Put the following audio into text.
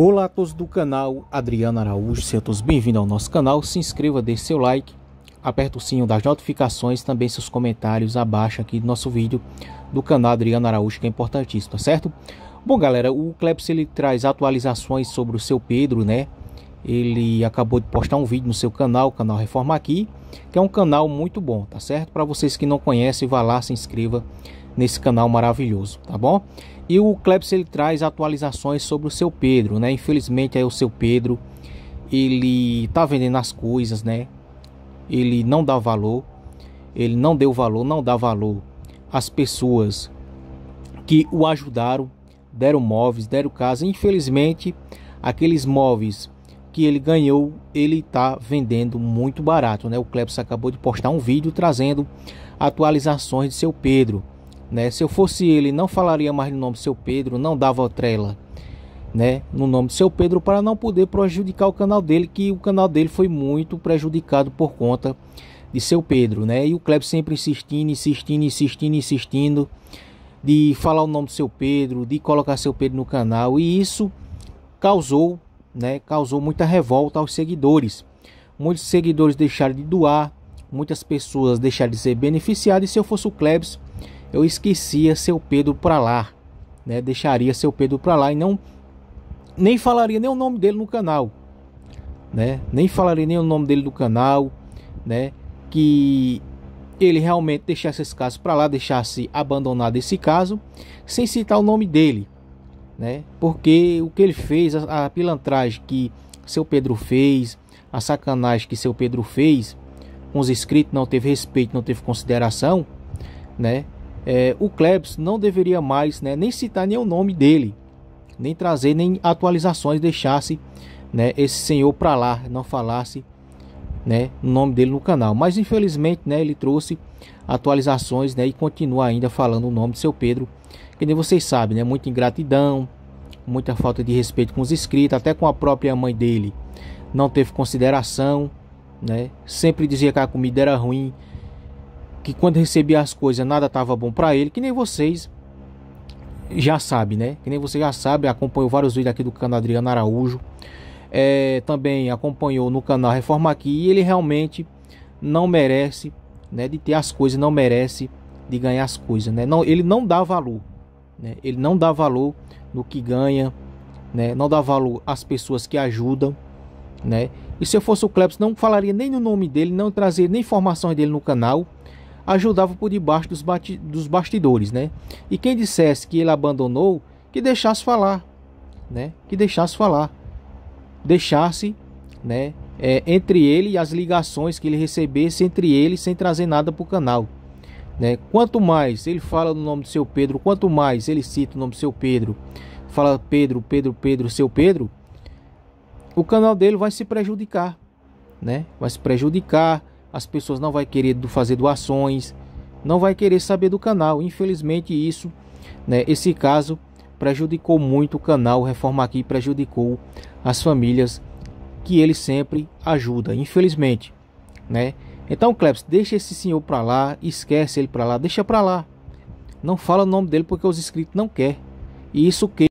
Olá a todos do canal Adriano Araújo, sejam todos bem-vindos ao nosso canal. Se inscreva, deixe seu like, aperte o sininho das notificações, também seus comentários abaixo aqui do nosso vídeo do canal Adriano Araújo, que é importantíssimo, tá certo? Bom, galera, o Cleps ele traz atualizações sobre o seu Pedro, né? Ele acabou de postar um vídeo no seu canal, o canal Reforma Aqui, que é um canal muito bom, tá certo? Para vocês que não conhecem, vá lá, se inscreva nesse canal maravilhoso, tá bom? E o Klebs ele traz atualizações sobre o seu Pedro, né? Infelizmente é o seu Pedro, ele tá vendendo as coisas, né? Ele não dá valor, ele não deu valor, não dá valor às pessoas que o ajudaram, deram móveis, deram casa. Infelizmente, aqueles móveis que ele ganhou, ele está vendendo muito barato, né? O Klebs acabou de postar um vídeo trazendo atualizações de seu Pedro. Né? Se eu fosse ele, não falaria mais no nome do seu Pedro, não dava trela né, no nome do seu Pedro para não poder prejudicar o canal dele, que o canal dele foi muito prejudicado por conta de seu Pedro, né? E o Kleb sempre insistindo, insistindo, insistindo, insistindo de falar o nome do seu Pedro, de colocar seu Pedro no canal, e isso causou, né, causou muita revolta aos seguidores. Muitos seguidores deixaram de doar, muitas pessoas deixaram de ser beneficiadas, e se eu fosse o Klebs, eu esquecia seu Pedro para lá, né? Deixaria seu Pedro para lá e não nem falaria nem o nome dele no canal, né? Nem falaria nem o nome dele do canal, né? Que ele realmente deixasse esse caso para lá, deixasse abandonado esse caso, sem citar o nome dele, né? Porque o que ele fez, a, a pilantragem que seu Pedro fez, a sacanagem que seu Pedro fez com os inscritos, não teve respeito, não teve consideração, né? é, o Klebs não deveria mais né, nem citar nem o nome dele, nem trazer nem atualizações, deixasse né, esse senhor para lá, não falasse né, o nome dele no canal. Mas infelizmente né, ele trouxe atualizações né, e continua ainda falando o nome de seu Pedro, que nem vocês sabem, né, muita ingratidão, muita falta de respeito com os inscritos, até com a própria mãe dele, não teve consideração, né, sempre dizia que a comida era ruim que quando recebia as coisas nada tava bom para ele, que nem vocês já sabe, né? Que nem você já sabe, acompanhou vários vídeos aqui do canal Adriano Araújo. É, também acompanhou no canal Reforma Aqui e ele realmente não merece, né, de ter as coisas, não merece de ganhar as coisas, né? Não, ele não dá valor, né? Ele não dá valor no que ganha, né? Não dá valor às pessoas que ajudam, né? E se eu fosse o Cleps, não falaria nem no nome dele, não trazer nem informações dele no canal, ajudava por debaixo dos, dos bastidores, né? E quem dissesse que ele abandonou, que deixasse falar, né? Que deixasse falar, deixasse, né? É, entre ele e as ligações que ele recebesse entre ele sem trazer nada para o canal. Né? Quanto mais ele fala no nome do seu Pedro, quanto mais ele cita o nome do seu Pedro, fala Pedro, Pedro, Pedro, seu Pedro, o canal dele vai se prejudicar, né? Vai se prejudicar, as pessoas não vão querer fazer doações, não vai querer saber do canal. Infelizmente isso, né, esse caso prejudicou muito o canal Reforma Aqui, prejudicou as famílias que ele sempre ajuda, infelizmente, né? Então, Klebs, deixa esse senhor para lá, esquece ele para lá, deixa para lá. Não fala o nome dele porque os inscritos não quer. E isso que